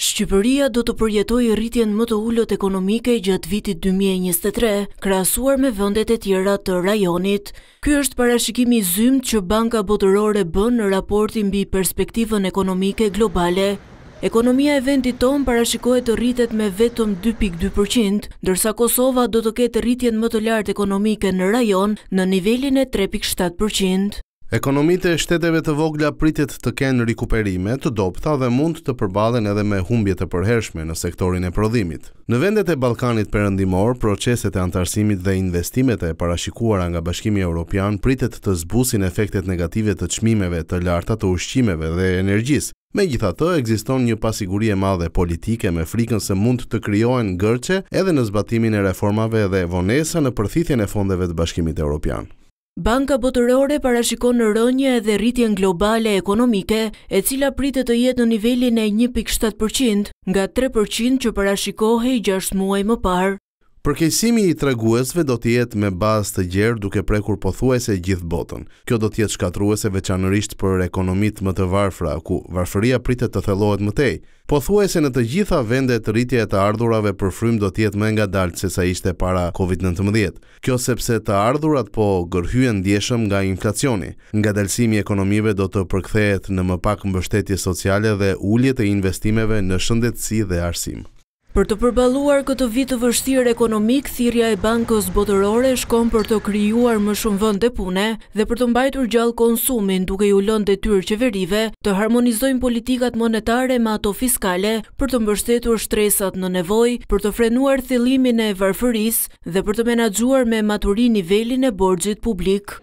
Shqipëria do të përjetoj rritjen më të ullot ekonomike gjatë vitit 2023, krasuar me vëndet e tjera të rajonit. Ky është parashikimi zymët që banka botërore bën në raportin bi perspektivën ekonomike globale. Ekonomia e vendit tonë parashikohet të rritet me vetëm 2.2%, dërsa Kosova do të ketë rritjen më të lartë ekonomike në rajon në nivelin e 3.7%. Ekonomitë e shteteve të vogla pritet të kenë rikuperime të dobta dhe mund të përballen edhe me humbje të përhershme në sektorin e prodhimit. Në vendet e Ballkanit Perëndimor, proceset e antarësimit dhe investimet e parashikuara nga Bashkimi Evropian pritet të zbusin efektet negative të çmimeve të larta të ushqimeve dhe energjisë. Megjithatë, ekziston një pasiguri e madhe politike me frikën se mund të krijohen gërçe edhe në zbatimin e reformave dhe vonesa në përthithjen e fondeve të Bashkimit Evropian. Banka Botërore parashikon në rënje edhe rritjen globale ekonomike, e cila pritet të jetë në nivelin e 1.7% nga 3% që parashikohej 6 muaj më parë. Përkejsimi i treguesve do të jetë me bazë të gjerë duke prekur pothuajse gjithë botën. Kjo do të jetë veçanërisht për ekonomitë më të varfra ku varfëria pritet të thellohet më tej. Pothuajse në të gjitha vendet rritja e të ardhurave për frym do të jetë më dalë që sa ishte para Covid-19. Kjo sepse të ardhurat po gërhyen ndjeshëm nga inflacioni. Ngadalësimi i ekonomive do të përkthehet në më pak mbështetje sociale dhe ulje të investimeve në shëndetësi dhe arsim. Për të përbaluar këtë vit të vështirë ekonomik, thirja e bankës botërore shkom për të kryuar më shumë vënd e pune dhe për të mbajtur gjallë konsumin duke ju lënd të tyrë qeverive të harmonizojnë politikat monetare ma ato fiskale për të mbështetur shtresat në nevoj, për të frenuar thilimin e varfëris dhe për të menadzuar me maturin nivelin e borgjit publik.